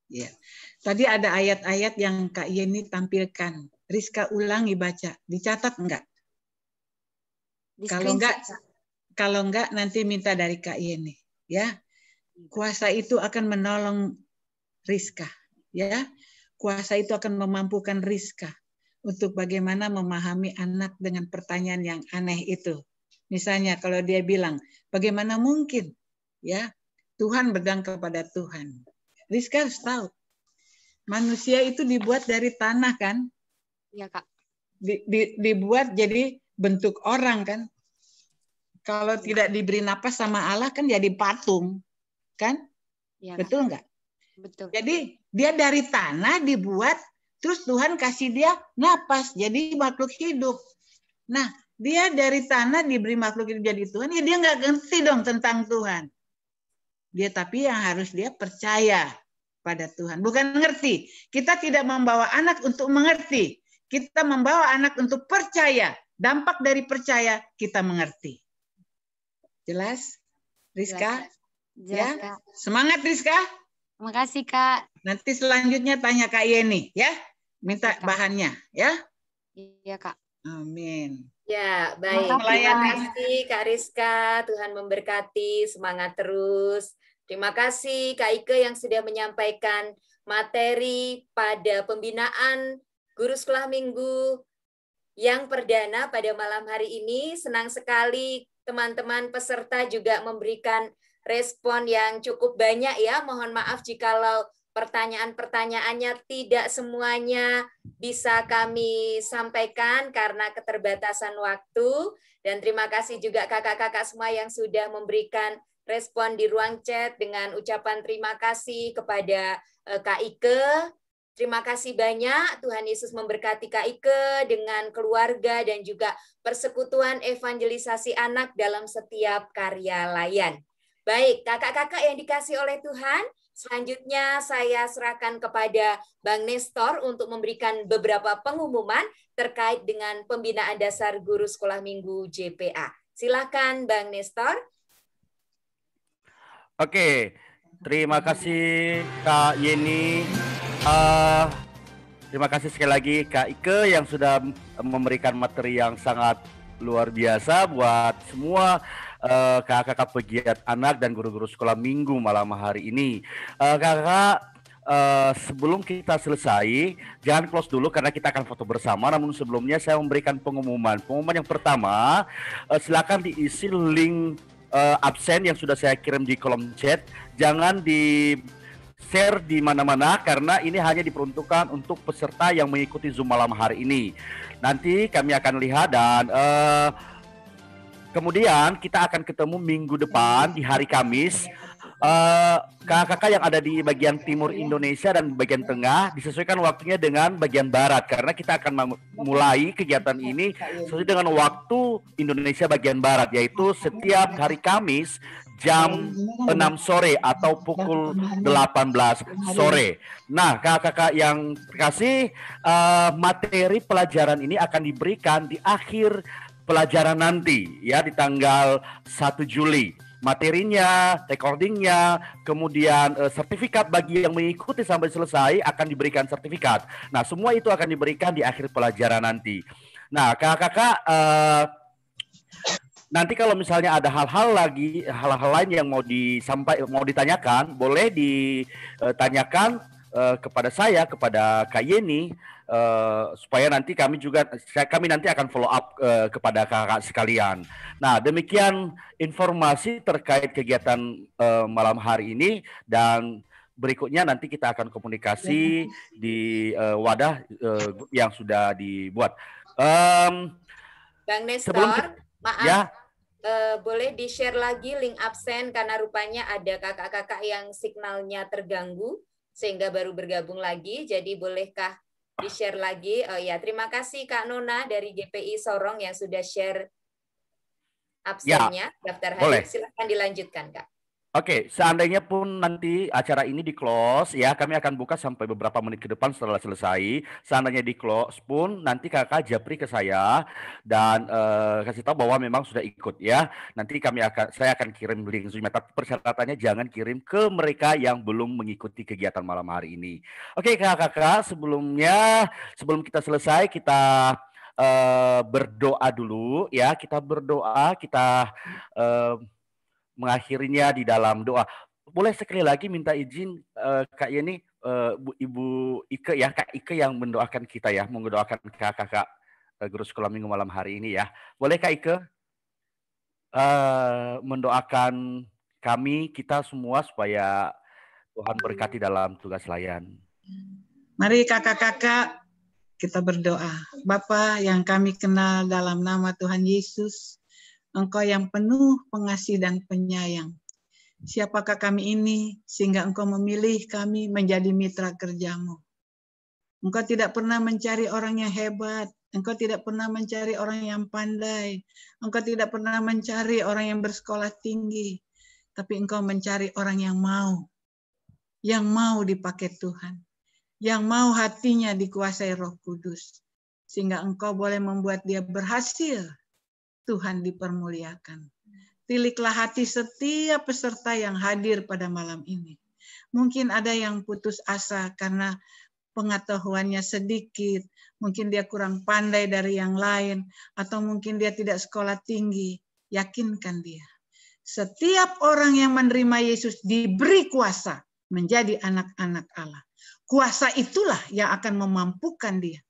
Ya. Tadi ada ayat-ayat yang Kak Yeni tampilkan. Rizka ulangi baca. Dicatat enggak? Di kalau enggak, kalau enggak nanti minta dari Kak Yeni. Ya. Iya. Kuasa itu akan menolong Rizka. Ya. Kuasa itu akan memampukan Rizka untuk bagaimana memahami anak dengan pertanyaan yang aneh itu. Misalnya kalau dia bilang, bagaimana mungkin ya Tuhan berdang kepada Tuhan. Rizka harus tahu, manusia itu dibuat dari tanah kan? Iya kak. Di, di, dibuat jadi bentuk orang kan? Kalau tidak diberi nafas sama Allah kan jadi patung, kan? Ya, kak. Betul nggak? Betul. Jadi dia dari tanah dibuat, terus Tuhan kasih dia nafas jadi makhluk hidup. Nah, dia dari sana diberi makhluk hidup jadi Tuhan, ya dia nggak ngerti dong tentang Tuhan. Dia tapi yang harus dia percaya pada Tuhan, bukan ngerti. Kita tidak membawa anak untuk mengerti, kita membawa anak untuk percaya. Dampak dari percaya kita mengerti. Jelas, Rizka? Jelas, ya, semangat Rizka. Terima kasih Kak. Nanti selanjutnya tanya Kak Yeni ya, minta Kak. bahannya ya. Iya Kak. Amin. Ya, baik. Terima kasih Kak Rizka. Tuhan memberkati, semangat terus. Terima kasih Kak Ike yang sudah menyampaikan materi pada pembinaan guru sekolah minggu yang perdana pada malam hari ini. Senang sekali teman-teman peserta juga memberikan respon yang cukup banyak ya. Mohon maaf jika pertanyaan-pertanyaannya tidak semuanya bisa kami sampaikan karena keterbatasan waktu. Dan terima kasih juga kakak-kakak semua yang sudah memberikan respon di ruang chat dengan ucapan terima kasih kepada eh, Kak Ike. Terima kasih banyak Tuhan Yesus memberkati Kak Ike dengan keluarga dan juga persekutuan evangelisasi anak dalam setiap karya layan. Baik, kakak-kakak yang dikasih oleh Tuhan, Selanjutnya saya serahkan kepada Bang Nestor untuk memberikan beberapa pengumuman terkait dengan pembinaan dasar guru sekolah minggu JPA. Silakan Bang Nestor. Oke, terima kasih Kak Yeni. Uh, terima kasih sekali lagi Kak Ike yang sudah memberikan materi yang sangat luar biasa buat semua kakak eh, kakak-kakak pegiat anak dan guru-guru sekolah minggu malam hari ini. Uh, eh, kakak Uh, eh, sebelum kita selesai, jangan close dulu karena kita akan foto bersama. Namun sebelumnya saya memberikan pengumuman. Pengumuman yang pertama, uh, silakan diisi link uh, absen yang sudah saya kirim di kolom chat. Jangan di share di mana-mana karena ini hanya diperuntukkan untuk peserta yang mengikuti Zoom malam hari ini. Nanti kami akan lihat dan uh, Kemudian kita akan ketemu minggu depan di hari Kamis. Eh, kakak-kakak uh, yang ada di bagian timur Indonesia dan bagian tengah disesuaikan waktunya dengan bagian barat karena kita akan mulai kegiatan ini sesuai dengan waktu Indonesia bagian barat yaitu setiap hari Kamis jam 6 sore atau pukul 18 sore. Nah, kakak-kakak yang terkasih, uh, materi pelajaran ini akan diberikan di akhir pelajaran nanti ya di tanggal 1 Juli materinya, recordingnya, kemudian uh, sertifikat bagi yang mengikuti sampai selesai akan diberikan sertifikat. Nah, semua itu akan diberikan di akhir pelajaran nanti. Nah, kakak-kakak uh, eh, nanti kalau misalnya ada hal-hal lagi, hal-hal lain yang mau disampai, mau ditanyakan, boleh ditanyakan eh, uh, kepada saya, kepada Kak Yeni Eh, supaya nanti kami juga kami nanti akan follow up uh, kepada kakak sekalian. Nah, demikian informasi terkait kegiatan uh, malam hari ini dan berikutnya nanti kita akan komunikasi iya, iya. di uh, wadah uh, yang sudah dibuat. Um, Bang Nestor, sebelum kita, maaf. Ya, Uh, boleh di-share lagi link absen karena rupanya ada kakak-kakak yang signalnya terganggu sehingga baru bergabung lagi. Jadi bolehkah di-share lagi. Oh ya, terima kasih Kak Nona dari GPI Sorong yang sudah share ya, absennya ya, daftar hadir. Silakan dilanjutkan, Kak. Oke, seandainya pun nanti acara ini di close ya, kami akan buka sampai beberapa menit ke depan setelah selesai. Seandainya di close pun nanti Kakak Japri ke saya dan uh, kasih tahu bahwa memang sudah ikut ya. Nanti kami akan saya akan kirim link zoom tapi persyaratannya jangan kirim ke mereka yang belum mengikuti kegiatan malam hari ini. Oke, Kakak-kakak, sebelumnya sebelum kita selesai kita uh, berdoa dulu ya. Kita berdoa, kita uh, mengakhirinya di dalam doa. Boleh sekali lagi minta izin uh, Kak Yeni, uh, Ibu Ike ya, Kak Ike yang mendoakan kita ya, mendoakan kakak-kakak uh, guru sekolah minggu malam hari ini ya. Boleh Kak Ike uh, mendoakan kami, kita semua supaya Tuhan berkati dalam tugas layan. Mari kakak-kakak kita berdoa. Bapa yang kami kenal dalam nama Tuhan Yesus, Engkau yang penuh pengasih dan penyayang. Siapakah kami ini sehingga Engkau memilih kami menjadi mitra kerjamu? Engkau tidak pernah mencari orang yang hebat, Engkau tidak pernah mencari orang yang pandai. Engkau tidak pernah mencari orang yang bersekolah tinggi. Tapi engkau mencari orang yang mau. Yang mau dipakai Tuhan. Yang mau hatinya dikuasai roh kudus. Sehingga engkau boleh membuat dia berhasil Tuhan dipermuliakan. Tiliklah hati setiap peserta yang hadir pada malam ini. Mungkin ada yang putus asa karena pengetahuannya sedikit, mungkin dia kurang pandai dari yang lain, atau mungkin dia tidak sekolah tinggi. Yakinkan dia. Setiap orang yang menerima Yesus diberi kuasa menjadi anak-anak Allah. Kuasa itulah yang akan memampukan dia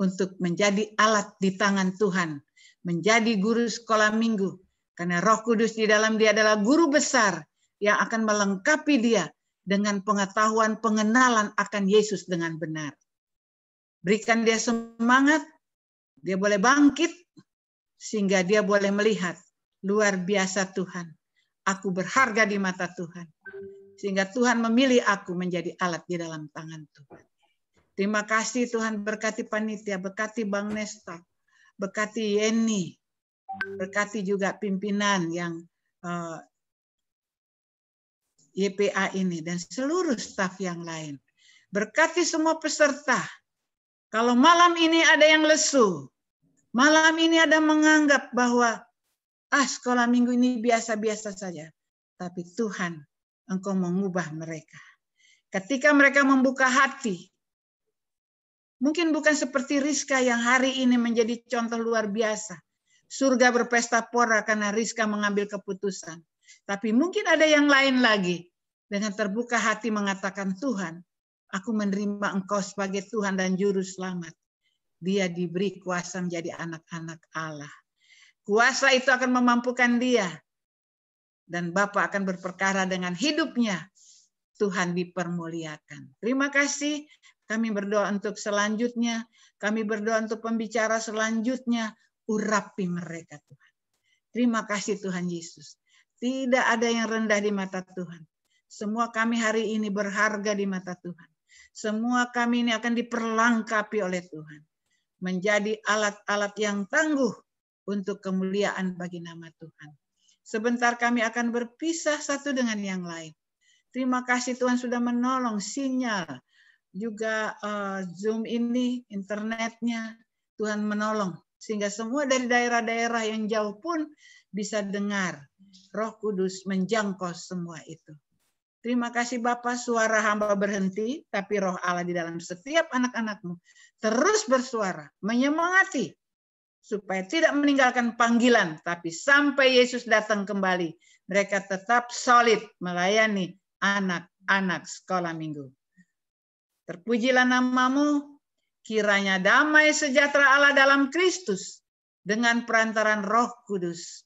untuk menjadi alat di tangan Tuhan menjadi guru sekolah minggu. Karena roh kudus di dalam dia adalah guru besar yang akan melengkapi dia dengan pengetahuan pengenalan akan Yesus dengan benar. Berikan dia semangat, dia boleh bangkit, sehingga dia boleh melihat luar biasa Tuhan. Aku berharga di mata Tuhan. Sehingga Tuhan memilih aku menjadi alat di dalam tangan Tuhan. Terima kasih Tuhan berkati panitia, berkati Bang Nesta, Berkati Yeni, berkati juga pimpinan yang uh, eh, YPA ini dan seluruh staf yang lain. Berkati semua peserta. Kalau malam ini ada yang lesu, malam ini ada menganggap bahwa ah sekolah minggu ini biasa-biasa saja. Tapi Tuhan, Engkau mengubah mereka. Ketika mereka membuka hati, Mungkin bukan seperti Rizka yang hari ini menjadi contoh luar biasa. Surga berpesta pora karena Rizka mengambil keputusan. Tapi mungkin ada yang lain lagi. Dengan terbuka hati mengatakan, Tuhan, aku menerima engkau sebagai Tuhan dan Juru Selamat. Dia diberi kuasa menjadi anak-anak Allah. Kuasa itu akan memampukan dia. Dan Bapak akan berperkara dengan hidupnya. Tuhan dipermuliakan. Terima kasih. Kami berdoa untuk selanjutnya. Kami berdoa untuk pembicara selanjutnya. Urapi mereka Tuhan. Terima kasih Tuhan Yesus. Tidak ada yang rendah di mata Tuhan. Semua kami hari ini berharga di mata Tuhan. Semua kami ini akan diperlengkapi oleh Tuhan. Menjadi alat-alat yang tangguh untuk kemuliaan bagi nama Tuhan. Sebentar kami akan berpisah satu dengan yang lain. Terima kasih Tuhan sudah menolong sinyal juga uh, Zoom ini, internetnya, Tuhan menolong. Sehingga semua dari daerah-daerah yang jauh pun bisa dengar. Roh Kudus menjangkau semua itu. Terima kasih Bapak, suara hamba berhenti, tapi roh Allah di dalam setiap anak-anakmu terus bersuara, menyemangati, supaya tidak meninggalkan panggilan, tapi sampai Yesus datang kembali, mereka tetap solid melayani anak-anak sekolah minggu. Terpujilah namamu, kiranya damai sejahtera Allah dalam Kristus dengan perantaran roh kudus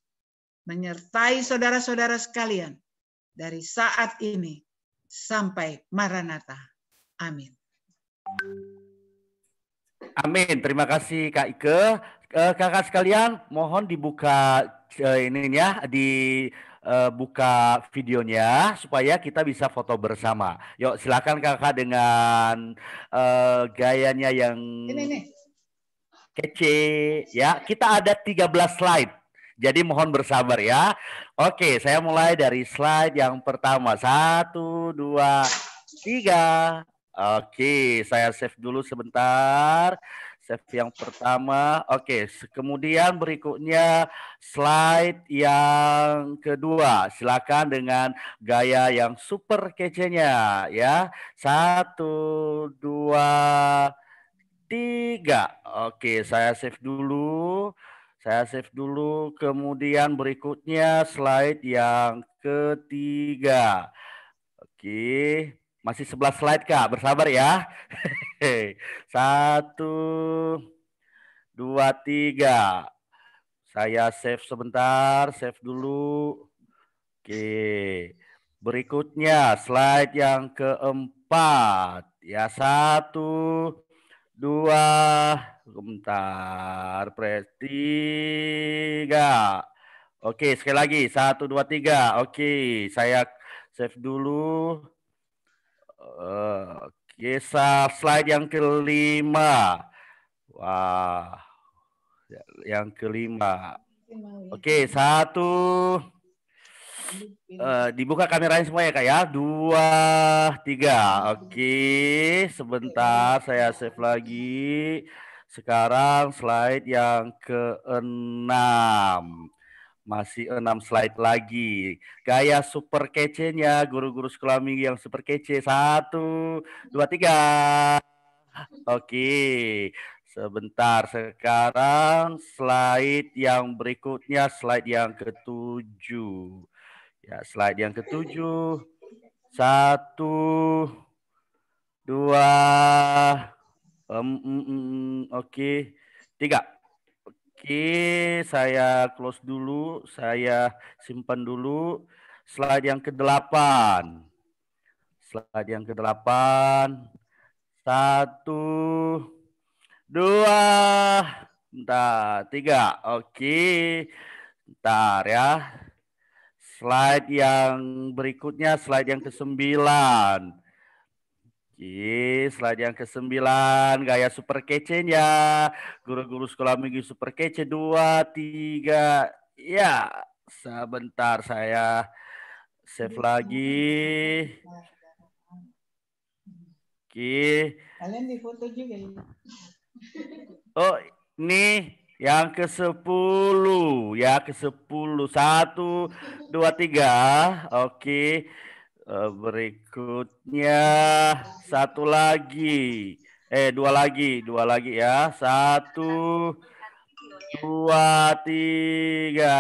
menyertai saudara-saudara sekalian dari saat ini sampai Maranatha. Amin. Amin. Terima kasih Kak Ike. Eh, kakak sekalian, mohon dibuka eh, ini di uh, buka videonya supaya kita bisa foto bersama. Yuk, silakan Kakak dengan uh, gayanya yang ini, ini. kece ya. Kita ada 13 slide. Jadi mohon bersabar ya. Oke, saya mulai dari slide yang pertama. Satu, dua, tiga. Oke, saya save dulu sebentar. Save yang pertama. Oke, okay. kemudian berikutnya slide yang kedua. Silakan dengan gaya yang super kecenya ya. Satu, dua, tiga. Oke, okay, saya save dulu. Saya save dulu. Kemudian berikutnya slide yang ketiga. Oke. Okay. Masih 11 slide, Kak. Bersabar ya. [laughs] Satu, dua, tiga. Saya save sebentar, save dulu. Oke. Berikutnya slide yang keempat. Ya, satu, dua, bentar, press, tiga. Oke, sekali lagi. Satu, dua, tiga. Oke, saya save dulu kisah slide yang kelima. Wah, ya, yang kelima. Oke, okay, satu. Uh, dibuka kameranya semua ya kak ya. Dua, tiga. Oke, okay, sebentar saya save lagi. Sekarang slide yang keenam. Masih enam slide lagi. Gaya super kece nya guru-guru sekolah minggu yang super kece. Satu, dua, tiga. Oke. Sebentar. Sekarang slide yang berikutnya. Slide yang ketujuh. Ya, slide yang ketujuh. Satu. Dua. Um, um, um, Oke. Tiga. Oke, saya close dulu, saya simpan dulu slide yang ke-8. Slide yang ke-8. Satu, dua, entah, tiga. Oke, ntar ya. Slide yang berikutnya, slide yang ke-9. Yes, slide yang ke-9 gaya super kece ya. Guru-guru sekolah minggu super kece dua tiga ya. Sebentar saya save iya, lagi. Oke. Kalian di foto juga ya? Oh, nih yang ke-10 ya, ke-10. 1 2 3. Oke. Okay. Eh, berikutnya satu lagi. Eh, dua lagi, dua lagi ya. Satu, dua, tiga.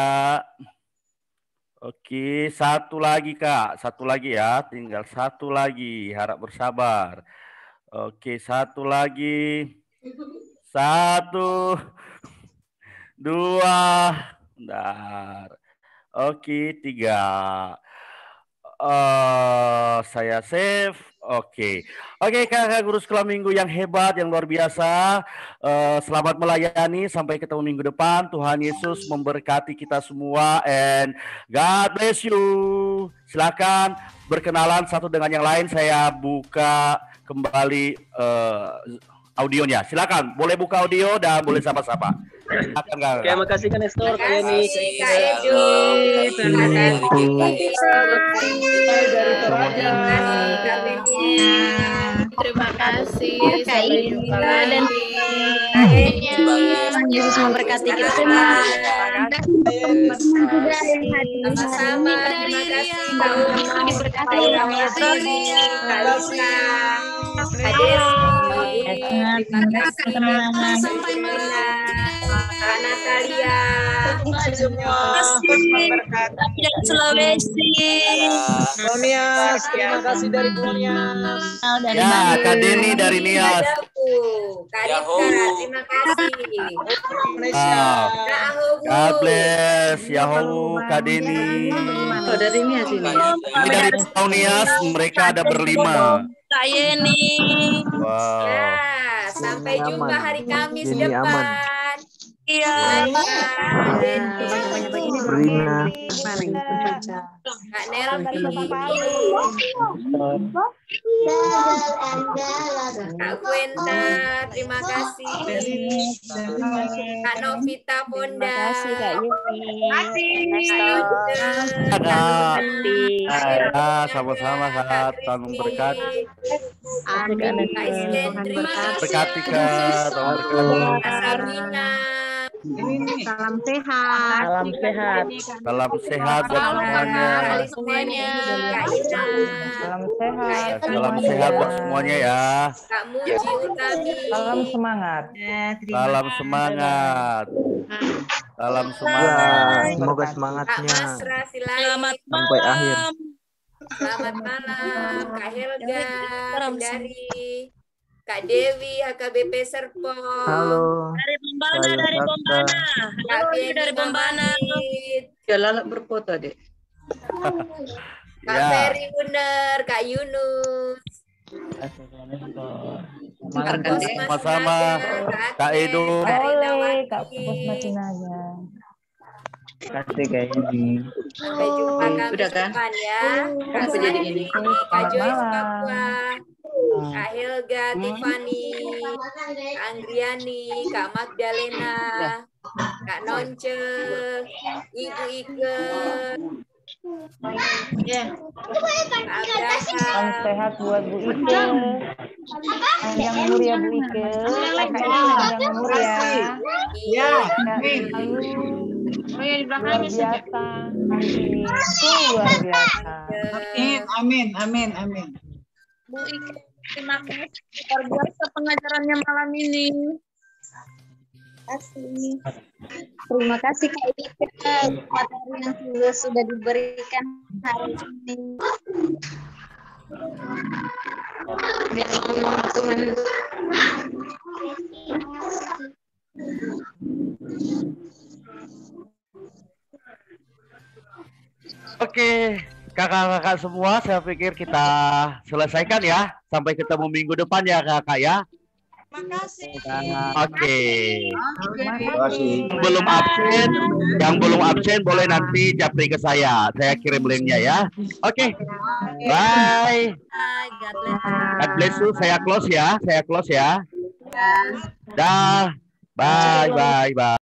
Oke, satu lagi Kak, satu lagi ya, tinggal satu lagi, harap bersabar. Oke, satu lagi. Satu, dua, Oke, tiga uh, saya save. Oke, okay. oke okay, kakak guru sekolah minggu yang hebat, yang luar biasa. Uh, selamat melayani. Sampai ketemu minggu depan. Tuhan Yesus memberkati kita semua. And God bless you. Silakan berkenalan satu dengan yang lain. Saya buka kembali uh, audionya. Silakan, boleh buka audio dan boleh sapa-sapa. Terima kasih kan Nestor, Kak Eni. Terima kasih Terima kasih Kak Terima kasih. Yesus memberkati kita semua. Terima kasih. Terima kasih. Terima kasih Terima kasih. Terima kasih Terima kasih Terima Sampai malam. Anak Terima kasih. Sulawesi. Terima kasih dari Bonias. Ya, Kak Deni dari Nias. terima kasih. Indonesia. Dari Nias ini. Dari Nias mereka ada berlima. Kak Yeni. Wow. Ya, sampai jumpa hari Kamis Yeni depan. Aman. Iya. Rina. Kak Nera Kak Gwenda, terima kasih. Kak Novita Ponda. Terima kasih Kak Terima kasih. Nona. sama-sama Kak berkat. Amin. Terima kasih. Terima kasih. Terima kasih. Terima kasih. Salam sehat. Salam sehat. Salam sehat buat semuanya. semuanya. Salam sehat. Salam sehat buat semuanya ya. Salam semangat. Ya, Salam semangat. Salam semangat. Semoga semangatnya Selamat malam. sampai akhir. Selamat malam Kak Helga dari Kak Dewi, HKBP Serpong. Halo. Dari Bombana, Halo, dari Bombana. Kak Dewi dari Bombana. Ya lalat berkota, Dek. Kak ya. Ferry Bener, Kak Yunus. Sama-sama Kak Edo. Boleh, Kak Bos Matinaya. Terima kasih Dewi, Sampai jumpa kami Udah, depan ya. Kak jadi ini. Kak Joy Papua. Kak hmm. Helga, hmm. Tiffany, Andriani, Kak Magdalena, Kak Nonce, Ibu Ike, Ya. sehat buat Bu Ike. Yang mulia ya Bu Ike. Yang mulia. ya. Iya. iya. iya. Oh ya di belakangnya biasa. Luar biasa. Amin, iya. amin, amin, amin. Bu Ike. Terima kasih luar biasa pengajarannya malam ini. Terima kasih. Terima kasih Kak Ika materi yang sudah sudah diberikan hari ini. Oke. Okay kakak-kakak semua, saya pikir kita selesaikan ya. Sampai ketemu minggu depan ya kakak ya. Makasih. Oke. Okay. Belum absen, yang belum absen boleh nanti japri ke saya. Saya kirim linknya ya. Oke. Okay. Bye. God bless you. Saya close ya. Saya close ya. Dah. Bye. Bye. Bye.